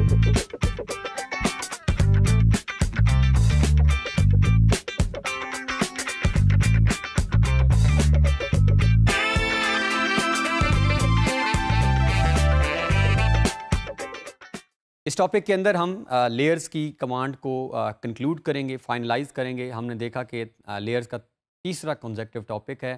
इस टॉपिक के अंदर हम लेयर्स की कमांड को कंक्लूड करेंगे फाइनलाइज करेंगे हमने देखा कि लेयर्स का तीसरा कॉन्जेक्टिव टॉपिक है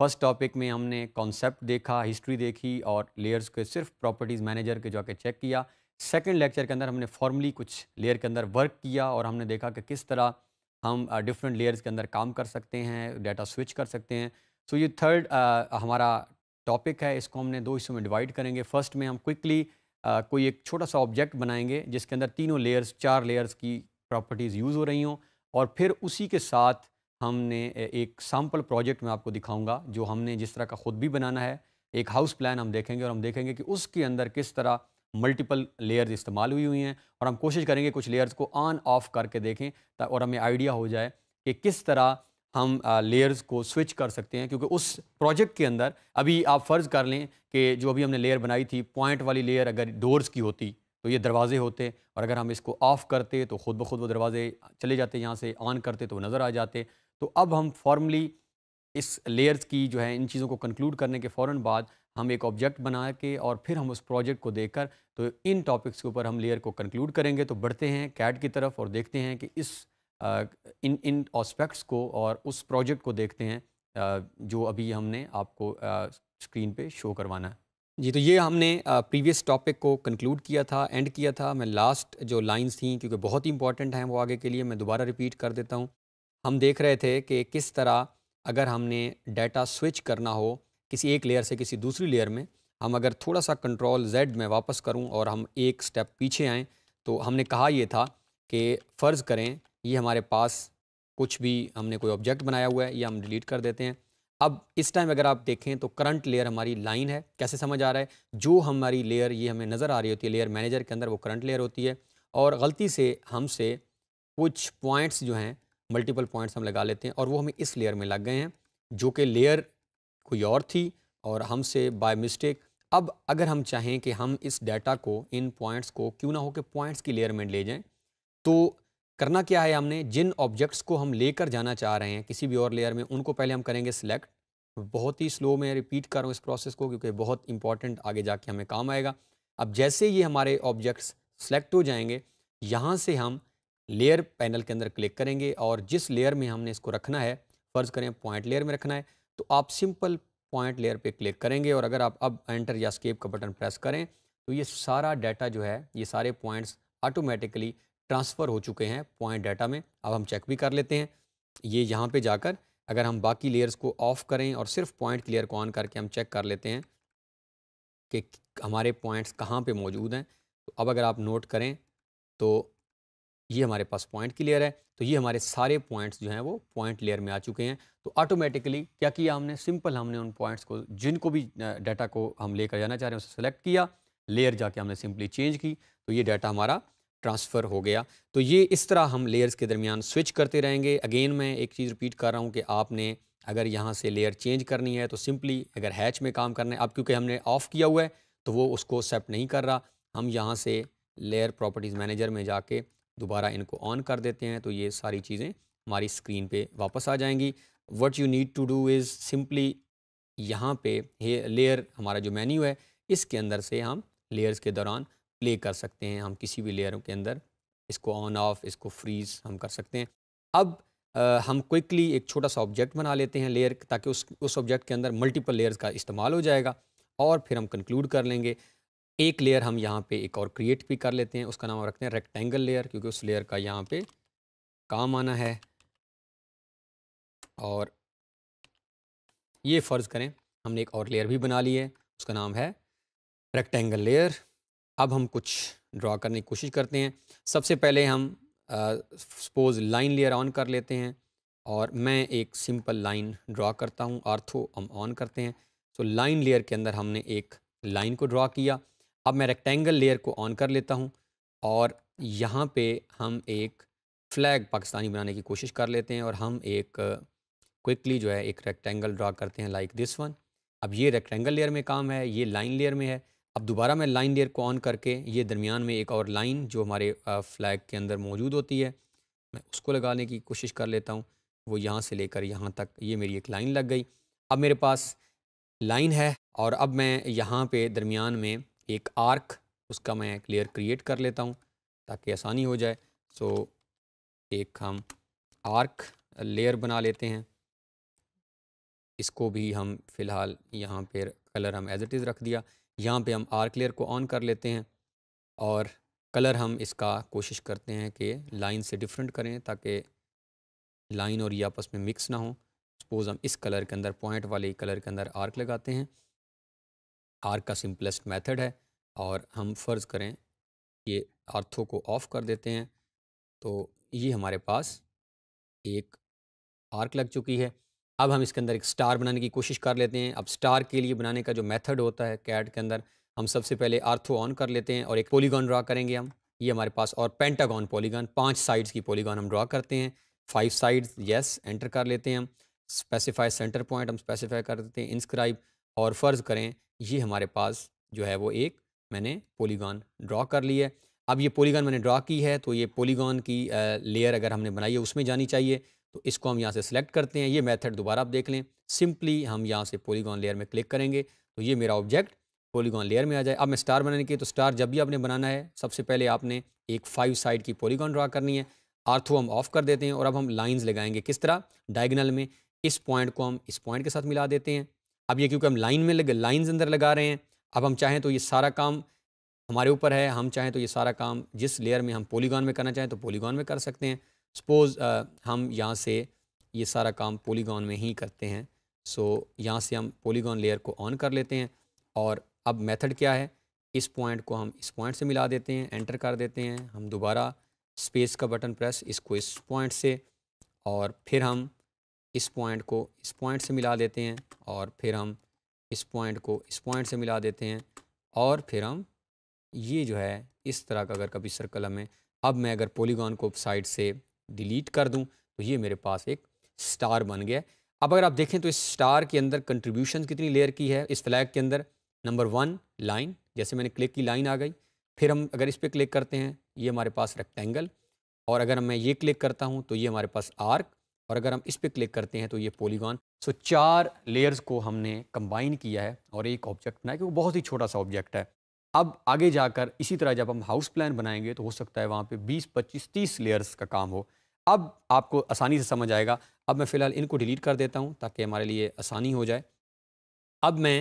फर्स्ट टॉपिक में हमने कॉन्सेप्ट देखा हिस्ट्री देखी और लेयर्स के सिर्फ प्रॉपर्टीज़ मैनेजर के जो आके चेक किया सेकेंड लेक्चर के अंदर हमने फॉर्मली कुछ लेयर के अंदर वर्क किया और हमने देखा कि किस तरह हम डिफरेंट लेयर्स के अंदर काम कर सकते हैं डाटा स्विच कर सकते हैं सो so ये थर्ड हमारा टॉपिक है इसको हमने दो हिस्सों में डिवाइड करेंगे फर्स्ट में हम क्विकली कोई एक छोटा सा ऑब्जेक्ट बनाएंगे जिसके अंदर तीनों लेयर्स चार लेयर्स की प्रॉपर्टीज़ यूज़ हो रही हों और फिर उसी के साथ हमने एक सैम्पल प्रोजेक्ट में आपको दिखाऊंगा जो हमने जिस तरह का ख़ुद भी बनाना है एक हाउस प्लान हम देखेंगे और हम देखेंगे कि उसके अंदर किस तरह मल्टीपल लेयर्स इस्तेमाल हुई हुई हैं और हम कोशिश करेंगे कुछ लेयर्स को ऑन ऑफ करके देखें और हमें आइडिया हो जाए कि किस तरह हम लेयर्स को स्विच कर सकते हैं क्योंकि उस प्रोजेक्ट के अंदर अभी आप फ़र्ज़ कर लें कि जो अभी हमने लेयर बनाई थी पॉइंट वाली लेयर अगर डोर्स की होती तो ये दरवाजे होते और अगर हम इसको ऑफ़ करते तो ख़ुद ब खुद वो दरवाजे चले जाते यहाँ से ऑन करते तो नज़र आ जाते तो अब हम फॉर्मली इस लेयर्स की जो है इन चीज़ों को कंक्लूड करने के फ़ौर बाद हम एक ऑब्जेक्ट बना के और फिर हम उस प्रोजेक्ट को देखकर तो इन टॉपिक्स के ऊपर हम लेयर को कंक्लूड करेंगे तो बढ़ते हैं कैट की तरफ और देखते हैं कि इस आ, इन इन ऑस्पेक्ट्स को और उस प्रोजेक्ट को देखते हैं आ, जो अभी हमने आपको आ, स्क्रीन पे शो करवाना है जी तो ये हमने प्रीवियस टॉपिक को कंक्लूड किया था एंड किया था मैं लास्ट जो लाइन्स थी क्योंकि बहुत ही इंपॉर्टेंट हैं वो आगे के लिए मैं दोबारा रिपीट कर देता हूँ हम देख रहे थे कि किस तरह अगर हमने डाटा स्विच करना हो किसी एक लेयर से किसी दूसरी लेयर में हम अगर थोड़ा सा कंट्रोल जेड में वापस करूँ और हम एक स्टेप पीछे आएँ तो हमने कहा यह था कि फ़र्ज़ करें ये हमारे पास कुछ भी हमने कोई ऑब्जेक्ट बनाया हुआ है या हम डिलीट कर देते हैं अब इस टाइम अगर आप देखें तो करंट लेयर हमारी लाइन है कैसे समझ आ रहा है जो हमारी लेयर ये हमें नज़र आ रही होती है लेयर मैनेजर के अंदर वो करंट लेयर होती है और गलती से हमसे कुछ पॉइंट्स जो हैं मल्टीपल पॉइंट्स हम लगा लेते हैं और वो हमें इस लेयर में लग गए हैं जो कि लेयर कोई और थी और हमसे बाय मिस्टेक अब अगर हम चाहें कि हम इस डाटा को इन पॉइंट्स को क्यों ना हो के पॉइंट्स की लेयर में ले जाएं तो करना क्या है हमने जिन ऑब्जेक्ट्स को हम लेकर जाना चाह रहे हैं किसी भी और लेयर में उनको पहले हम करेंगे सिलेक्ट बहुत ही स्लो में रिपीट कर रहा हूँ इस प्रोसेस को क्योंकि बहुत इंपॉर्टेंट आगे जाके हमें काम आएगा अब जैसे ये हमारे ऑब्जेक्ट्स सेलेक्ट हो जाएंगे यहाँ से हम लेयर पैनल के अंदर क्लिक करेंगे और जिस लेयर में हमने इसको रखना है फ़र्ज़ करें पॉइंट लेयर में रखना है तो आप सिंपल पॉइंट लेयर पे क्लिक करेंगे और अगर आप अब एंटर या स्केप का बटन प्रेस करें तो ये सारा डाटा जो है ये सारे पॉइंट्स ऑटोमेटिकली ट्रांसफ़र हो चुके हैं पॉइंट डाटा में अब हम चेक भी कर लेते हैं ये यहाँ पे जाकर अगर हम बाकी लेयर्स को ऑफ़ करें और सिर्फ पॉइंट क्लियर को ऑन करके हम चेक कर लेते हैं कि हमारे पॉइंट्स कहाँ पर मौजूद हैं तो अब अगर आप नोट करें तो ये हमारे पास पॉइंट क्लियर है तो ये हमारे सारे पॉइंट्स जो हैं वो पॉइंट लेयर में आ चुके हैं तो ऑटोमेटिकली क्या किया हमने सिंपल हमने उन पॉइंट्स को जिनको भी डाटा को हम लेकर जाना चाह रहे हैं उसे सेलेक्ट किया लेयर जाके हमने सिंपली चेंज की तो ये डाटा हमारा ट्रांसफ़र हो गया तो ये इस तरह हम लेयर्स के दरमियान स्विच करते रहेंगे अगेन मैं एक चीज़ रिपीट कर रहा हूँ कि आपने अगर यहाँ से लेयर चेंज करनी है तो सिंपली अगर हैच में काम करना है अब क्योंकि हमने ऑफ़ किया हुआ है तो वो उसको एक्सेप्ट नहीं कर रहा हम यहाँ से लेयर प्रॉपर्टीज़ मैनेजर में जाके दोबारा इनको ऑन कर देते हैं तो ये सारी चीज़ें हमारी स्क्रीन पे वापस आ जाएंगी what you need to do is simply यहाँ पे लेयर हमारा जो मेन्यू है इसके अंदर से हम लेयर्स के दौरान प्ले कर सकते हैं हम किसी भी लेयर के अंदर इसको ऑन ऑफ इसको फ्रीज़ हम कर सकते हैं अब आ, हम क्विकली एक छोटा सा ऑब्जेक्ट बना लेते हैं लेयर ताकि उस उस ऑब्जेक्ट के अंदर मल्टीपल लेयर्स का इस्तेमाल हो जाएगा और फिर हम कंक्लूड कर लेंगे एक लेयर हम यहाँ पे एक और क्रिएट भी कर लेते हैं उसका नाम रखते हैं रेक्टेंगल लेयर क्योंकि उस लेयर का यहाँ पे काम आना है और ये फ़र्ज़ करें हमने एक और लेयर भी बना ली है उसका नाम है रेक्टेंगल लेयर अब हम कुछ ड्रा करने की कोशिश करते हैं सबसे पहले हम सपोज लाइन लेयर ऑन कर लेते हैं और मैं एक सिंपल लाइन ड्रा करता हूँ आर्थो हम ऑन करते हैं तो लाइन लेयर के अंदर हमने एक लाइन को ड्रा किया अब मैं रेक्टेंगल लेयर को ऑन कर लेता हूँ और यहाँ पे हम एक फ्लैग पाकिस्तानी बनाने की कोशिश कर लेते हैं और हम एक क्विकली जो है एक रेक्टेंगल ड्रा करते हैं लाइक दिस वन अब ये रेक्टेंगल लेयर में काम है ये लाइन लेयर में है अब दोबारा मैं लाइन लेयर को ऑन करके ये दरमियान में एक और लाइन जो हमारे फ्लैग के अंदर मौजूद होती है मैं उसको लगाने की कोशिश कर लेता हूँ वो यहाँ से लेकर यहाँ तक ये मेरी एक लाइन लग गई अब मेरे पास लाइन है और अब मैं यहाँ पे दरमियान में एक आर्क उसका मैं एक लेयर क्रिएट कर लेता हूँ ताकि आसानी हो जाए सो so, एक हम आर्क लेयर बना लेते हैं इसको भी हम फ़िलहाल यहाँ पर कलर हम एज इट इज़ रख दिया यहाँ पे हम आर्क लेयर को ऑन कर लेते हैं और कलर हम इसका कोशिश करते हैं कि लाइन से डिफरेंट करें ताकि लाइन और ये आपस में मिक्स ना हो सपोज़ हम इस कलर के अंदर पॉइंट वाले कलर के अंदर आर्क लगाते हैं आर का सिंपलेस्ट मेथड है और हम फ़र्ज़ करें ये आर्थो को ऑफ़ कर देते हैं तो ये हमारे पास एक आर्क लग चुकी है अब हम इसके अंदर एक स्टार बनाने की कोशिश कर लेते हैं अब स्टार के लिए बनाने का जो मेथड होता है कैड के अंदर हम सबसे पहले आर्थो ऑन कर लेते हैं और एक पॉलीगॉन ड्रा करेंगे हम ये हमारे पास और पेंटागॉन पॉलीगॉन पांच साइड्स की पॉलीगॉन हम ड्रा करते हैं फाइव साइड्स येस एंटर कर लेते हैं हम स्पेसिफाई सेंटर पॉइंट हम स्पेसिफाई कर देते हैं इंस्क्राइब और फ़र्ज़ करें ये हमारे पास जो है वो एक मैंने पोलीगान ड्रा कर ली है अब ये पोलीगान मैंने ड्रा की है तो ये पोलीगान की लेयर अगर हमने बनाई है उसमें जानी चाहिए तो इसको हम यहाँ से सिलेक्ट करते हैं ये मेथड दोबारा आप देख लें सिंपली हम यहाँ से पोलीगान लेयर में क्लिक करेंगे तो ये मेरा ऑब्जेक्ट पोलीगॉन लेयर में आ जाए अब मैं स्टार बनाने की तो स्टार जब भी आपने बनाना है सबसे पहले आपने एक फाइव साइड की पोलीगॉन ड्रा करनी है आर्थो हम ऑफ कर देते हैं और अब हम लाइन्स लगाएंगे किस तरह डायगनल में इस पॉइंट को हम इस पॉइंट के साथ मिला देते हैं अब ये क्योंकि हम लाइन में लगे लाइन्स अंदर लगा रहे हैं अब हम चाहें तो ये सारा काम हमारे ऊपर है हम चाहें तो ये सारा काम जिस लेयर में हम पोलीगॉन में करना चाहें तो पोलीगॉन में कर सकते हैं सपोज़ हम यहाँ से ये सारा काम पोलीगॉन में ही करते हैं सो so, यहाँ से हम पोलीगॉन लेयर को ऑन कर लेते हैं और अब मेथड क्या है इस पॉइंट को हम इस पॉइंट से मिला देते हैं एंटर कर देते हैं हम दोबारा स्पेस का बटन प्रेस इसको इस पॉइंट से और फिर हम इस पॉइंट को इस पॉइंट से मिला देते हैं और फिर हम इस पॉइंट को इस पॉइंट से मिला देते हैं और फिर हम ये जो है इस तरह का अगर कभी सर्कल हमें अब मैं अगर पोलीगॉन को साइड से डिलीट कर दूं तो ये मेरे पास एक स्टार बन गया अब अगर आप देखें तो इस स्टार के अंदर कंट्रीब्यूशन कितनी लेयर की है इस फ्लैग के अंदर नंबर वन लाइन जैसे मैंने क्लिक की लाइन आ गई फिर हम अगर इस पर क्लिक करते हैं ये हमारे पास रेक्टेंगल और अगर मैं ये क्लिक करता हूँ तो ये हमारे पास आर्क और अगर हम इस पर क्लिक करते हैं तो ये पोलीगॉन सो चार लेयर्स को हमने कंबाइन किया है और एक ऑब्जेक्ट बनाया क्योंकि बहुत ही छोटा सा ऑब्जेक्ट है अब आगे जाकर इसी तरह जब हम हाउस प्लान बनाएंगे तो हो सकता है वहाँ पे 20, 25, 30 लेयर्स का काम हो अब आपको आसानी से समझ आएगा अब मैं फ़िलहाल इनको डिलीट कर देता हूँ ताकि हमारे लिए आसानी हो जाए अब मैं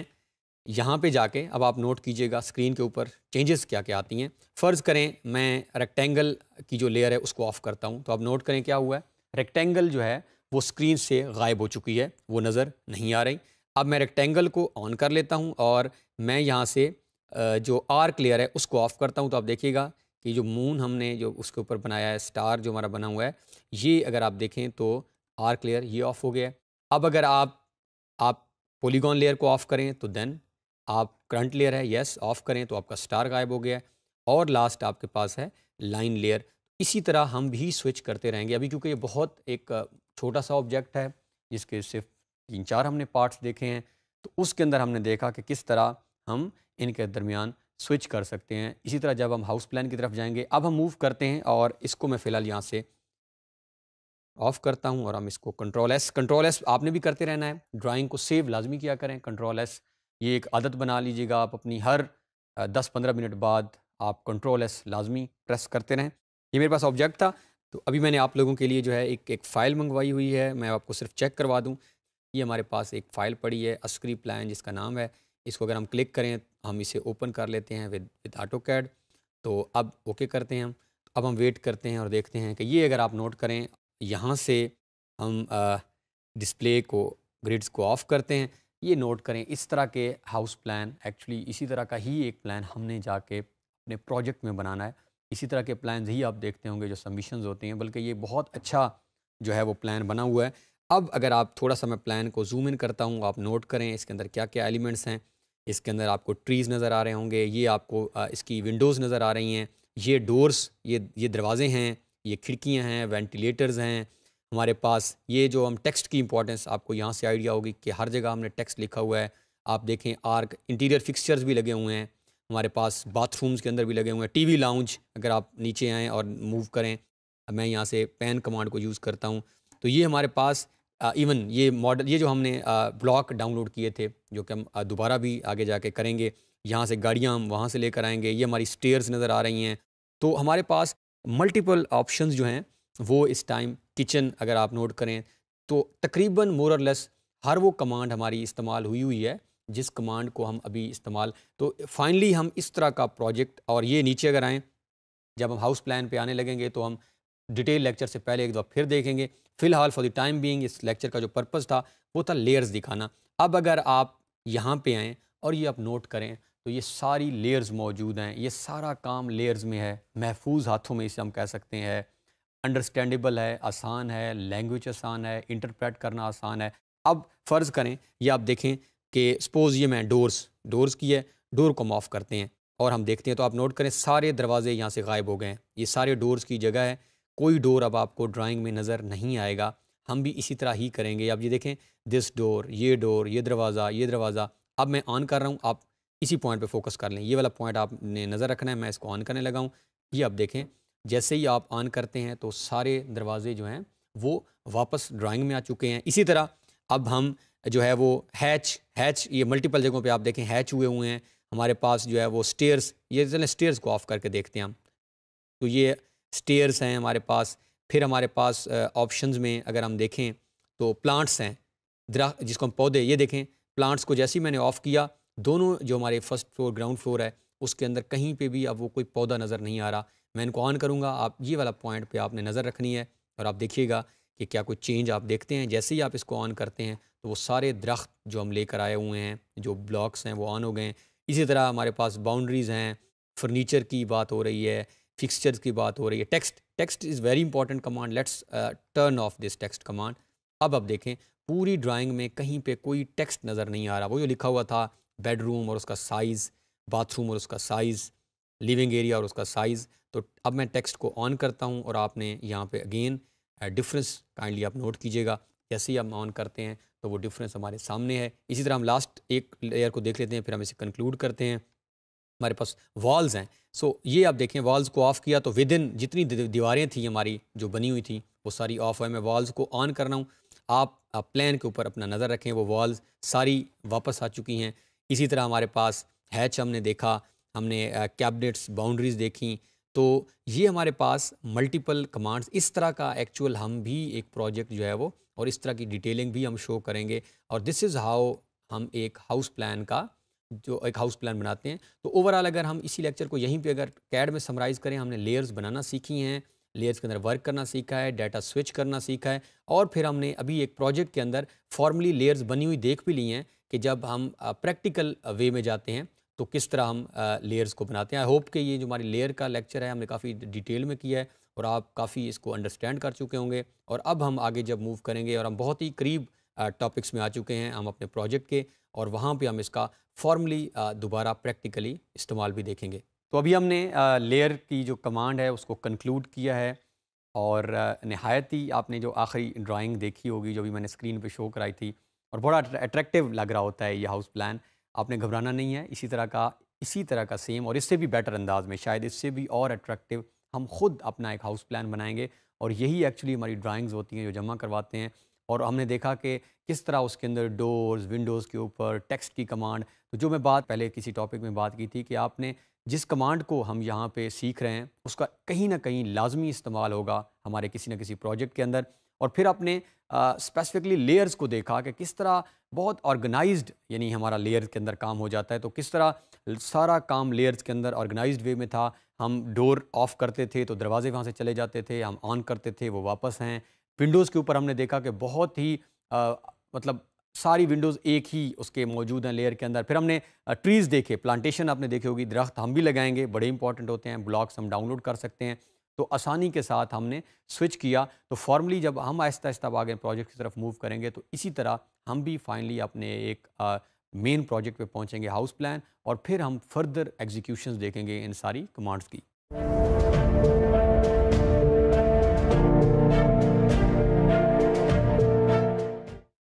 यहाँ पे जाके अब आप नोट कीजिएगा स्क्रीन के ऊपर चेंजेस क्या क्या आती हैं फ़र्ज़ करें मैं रेक्टेंगल की जो लेयर है उसको ऑफ़ करता हूँ तो अब नोट करें क्या हुआ है रेक्टेंगल जो है वो स्क्रीन से गायब हो चुकी है वो नज़र नहीं आ रही अब मैं रेक्टेंगल को ऑन कर लेता हूँ और मैं यहाँ से जो आर क्लियर है उसको ऑफ़ करता हूँ तो आप देखिएगा कि जो मून हमने जो उसके ऊपर बनाया है स्टार जो हमारा बना हुआ है ये अगर आप देखें तो आर क्लियर ये ऑफ़ हो गया है अब अगर आप आप पोलीगॉन लेयर को ऑफ़ करें तो देन आप करंट लेयर है येस ऑफ़ करें तो आपका स्टार गायब हो गया है और लास्ट आपके पास है लाइन लेयर इसी तरह हम भी स्विच करते रहेंगे अभी क्योंकि ये बहुत एक छोटा सा ऑब्जेक्ट है जिसके सिर्फ तीन चार हमने पार्ट्स देखे हैं तो उसके अंदर हमने देखा कि किस तरह हम इनके दरमियान स्विच कर सकते हैं इसी तरह जब हम हाउस प्लान की तरफ जाएंगे अब हम मूव करते हैं और इसको मैं फ़िलहाल यहाँ से ऑफ़ करता हूँ और हम इसको कंट्रोल एस कंट्रोल एस आपने भी करते रहना है ड्राइंग को सेव लाजमी किया करें कंट्रोल एस ये एक आदत बना लीजिएगा आप अपनी हर दस पंद्रह मिनट बाद आप कंट्रोल एस लाजमी प्रेस करते रहें ये मेरे पास ऑब्जेक्ट था तो अभी मैंने आप लोगों के लिए जो है एक एक फ़ाइल मंगवाई हुई है मैं आपको सिर्फ चेक करवा दूँ ये हमारे पास एक फ़ाइल पड़ी है अस्क्री प्लान जिसका नाम है इसको अगर हम क्लिक करें हम इसे ओपन कर लेते हैं विद विद ऑटो कैड तो अब ओके करते हैं हम अब हम वेट करते हैं और देखते हैं कि ये अगर आप नोट करें यहाँ से हम डिस्प्ले को ग्रिड्स को ऑफ़ करते हैं ये नोट करें इस तरह के हाउस प्लान एक्चुअली इसी तरह का ही एक प्लान हमने जाके अपने प्रोजेक्ट में बनाना है इसी तरह के प्लान ही आप देखते होंगे जो सबमिशन होते हैं बल्कि ये बहुत अच्छा जो है वो प्लान बना हुआ है अब अगर आप थोड़ा सा मैं प्लान को जूम इन करता हूँ आप नोट करें इसके अंदर क्या क्या एलिमेंट्स हैं इसके अंदर आपको ट्रीज़ नज़र आ रहे होंगे ये आपको इसकी विंडोज़ नज़र आ रही हैं ये डोर्स ये ये दरवाज़े हैं ये खिड़कियाँ हैं वेंटिलेटर्स हैं हमारे पास ये जो हम टेक्स्ट की इंपॉर्टेंस आपको यहाँ से आइडिया होगी कि हर जगह हमने टेक्स्ट लिखा हुआ है आप देखें आर्क इंटीरियर फिक्सचर्स भी लगे हुए हैं हमारे पास बाथरूम्स के अंदर भी लगे हुए हैं टीवी लाउंज अगर आप नीचे आएँ और मूव करें मैं यहाँ से पेन कमांड को यूज़ करता हूँ तो ये हमारे पास इवन ये मॉडल ये जो हमने ब्लॉक डाउनलोड किए थे जो कि हम दोबारा भी आगे जाके करेंगे यहाँ से गाड़ियाँ हम वहाँ से लेकर आएंगे ये हमारी स्टेयर्स नज़र आ रही हैं तो हमारे पास मल्टीपल ऑप्शंस जो हैं वो इस टाइम किचन अगर आप नोट करें तो तकरीबन मोरलेस हर वो कमांड हमारी इस्तेमाल हुई हुई है जिस कमांड को हम अभी इस्तेमाल तो फाइनली हम इस तरह का प्रोजेक्ट और ये नीचे अगर आएँ जब हम हाउस प्लान पे आने लगेंगे तो हम डिटेल लेक्चर से पहले एक बार फिर देखेंगे फ़िलहाल फॉर द टाइम बीइंग इस लेक्चर का जो पर्पज़ था वो था लेयर्स दिखाना अब अगर आप यहाँ पे आएँ और ये आप नोट करें तो ये सारी लेयर्स मौजूद हैं ये सारा काम लेयर्स में है महफूज हाथों में इसे हम कह सकते हैं अंडरस्टैंडेबल है आसान है लैंग्वेज आसान है इंटरप्रेट करना आसान है अब फ़र्ज़ करें यह आप देखें कि सपोज़ ये मैं डोर्स डोर्स की है डोर को माफ़ करते हैं और हम देखते हैं तो आप नोट करें सारे दरवाजे यहाँ से गायब हो गए हैं ये सारे डोर्स की जगह है कोई डोर अब आपको ड्राइंग में नज़र नहीं आएगा हम भी इसी तरह ही करेंगे आप ये देखें दिस डोर ये डोर ये दरवाज़ा ये दरवाज़ा अब मैं ऑन कर रहा हूँ आप इसी पॉइंट पे फोकस कर लें ये वाला पॉइंट आपने नज़र रखना है मैं इसको ऑन करने लगा हूँ ये आप देखें जैसे ही आप ऑन करते हैं तो सारे दरवाजे जो हैं वो वापस ड्राइंग में आ चुके हैं इसी तरह अब हम जो है वो हैच हैच ये मल्टीपल जगहों पे आप देखें हैच हुए हुए हैं हमारे पास जो है वो स्टेयर्स ये चले स्टेयर्स को ऑफ करके देखते हैं हम तो ये स्टेयर्स हैं हमारे पास फिर हमारे पास ऑप्शंस में अगर हम देखें तो प्लांट्स हैं द्रा जिसको हम पौधे ये देखें प्लांट्स को जैसे ही मैंने ऑफ़ किया दोनों जो हमारे फर्स्ट फ्लोर ग्राउंड फ्लोर है उसके अंदर कहीं पर भी अब वो कोई पौधा नज़र नहीं आ रहा मैं इनको ऑन करूँगा आप ये वाला पॉइंट पर आपने नज़र रखनी है और आप देखिएगा कि क्या कोई चेंज आप देखते हैं जैसे ही आप इसको ऑन करते हैं तो वो सारे दरख्त जो हम लेकर आए हुए हैं जो ब्लॉक्स हैं वो ऑन हो गए इसी तरह हमारे पास बाउंड्रीज़ हैं फर्नीचर की बात हो रही है फिक्सचर्स की बात हो रही है text text is very important command let's turn off this text command अब आप देखें पूरी ड्राइंग में कहीं पे कोई टेक्स्ट नज़र नहीं आ रहा वो जो लिखा हुआ था बेडरूम और उसका साइज़ बाथरूम और उसका साइज़ लिविंग एरिया और उसका साइज़ तो अब मैं टेक्स्ट को ऑन करता हूँ और आपने यहाँ पे अगेन डिफरेंस काइंडली आप नोट कीजिएगा जैसे ही हम ऑन करते हैं तो वो डिफरेंस हमारे सामने है इसी तरह हम लास्ट एक लेयर को देख लेते हैं फिर हम इसे कंक्लूड करते हैं हमारे पास वॉल्स हैं सो so, ये आप देखें वॉल्स को ऑफ़ किया तो विद इन जितनी दीवारें थी हमारी जो बनी हुई थी वो सारी ऑफ़ है मैं वॉल्स को ऑन कर रहा हूँ आप, आप प्लान के ऊपर अपना नज़र रखें वो वॉल्स सारी वापस आ चुकी हैं इसी तरह हमारे पास हैच हमने देखा हमने कैबिनेट्स बाउंड्रीज़ देखी तो ये हमारे पास मल्टीपल कमांड्स इस तरह का एक्चुअल हम भी एक प्रोजेक्ट जो है वो और इस तरह की डिटेलिंग भी हम शो करेंगे और दिस इज़ हाउ हम एक हाउस प्लान का जो एक हाउस प्लान बनाते हैं तो ओवरऑल अगर हम इसी लेक्चर को यहीं पे अगर कैड में समराइज़ करें हमने लेयर्स बनाना सीखी हैं लेयर्स के अंदर वर्क करना सीखा है डाटा स्विच करना सीखा है और फिर हमने अभी एक प्रोजेक्ट के अंदर फॉर्मली लेयर्स बनी हुई देख भी ली हैं कि जब हम प्रैक्टिकल वे में जाते हैं तो किस तरह हम लेयर्स को बनाते हैं आई होप कि ये जो हमारी लेयर का लेक्चर है हमने काफ़ी डिटेल में किया है और आप काफ़ी इसको अंडरस्टैंड कर चुके होंगे और अब हम आगे जब मूव करेंगे और हम बहुत ही करीब टॉपिक्स में आ चुके हैं हम अपने प्रोजेक्ट के और वहाँ पर हम इसका फॉर्मली दोबारा प्रैक्टिकली इस्तेमाल भी देखेंगे तो अभी हमने लेयर की जो कमांड है उसको कंक्लूड किया है और नहायत ही आपने जो आखिरी ड्राइंग देखी होगी जो भी मैंने स्क्रीन पे शो कराई थी और बड़ा अट्रैक्टिव लग रहा होता है ये हाउस प्लान आपने घबराना नहीं है इसी तरह का इसी तरह का सेम और इससे भी बेटर अंदाज में शायद इससे भी और अट्रैक्टिव हम खुद अपना एक हाउस प्लान बनाएंगे और यही एक्चुअली हमारी ड्राइंग्स होती हैं जो जमा करवाते हैं और हमने देखा कि किस तरह उसके अंदर डोर्स विंडोज़ के ऊपर टेक्स्ट की कमांड तो जो मैं बात पहले किसी टॉपिक में बात की थी कि आपने जिस कमांड को हम यहाँ पे सीख रहे हैं उसका कहीं ना कहीं लाजमी इस्तेमाल होगा हमारे किसी न किसी प्रोजेक्ट के अंदर और फिर आपने स्पेसिफिकली लेयर्स को देखा कि किस तरह बहुत ऑर्गेनाइज यानी हमारा लेयर्स के अंदर काम हो जाता है तो किस तरह सारा काम लेयर्स के अंदर ऑर्गेनाइज वे में था हम डोर ऑफ़ करते थे तो दरवाजे वहाँ से चले जाते थे हम ऑन करते थे वो वापस हैं विंडोज़ के ऊपर हमने देखा कि बहुत ही आ, मतलब सारी विंडोज़ एक ही उसके मौजूद हैं लेयर के अंदर फिर हमने ट्रीज़ देखे प्लांटेशन आपने देखी होगी दरख्त हम भी लगाएंगे बड़े इंपॉर्टेंट होते हैं ब्लॉग्स हम डाउनलोड कर सकते हैं तो आसानी के साथ हमने स्विच किया तो फॉर्मली जब हम आहिस्ता आहिस्ता आगे प्रोजेक्ट की तरफ मूव करेंगे तो इसी तरह हम भी फाइनली अपने एक मेन प्रोजेक्ट पे पहुंचेंगे हाउस प्लान और फिर हम फर्दर एग्जीक्यूशन देखेंगे इन सारी कमांड्स की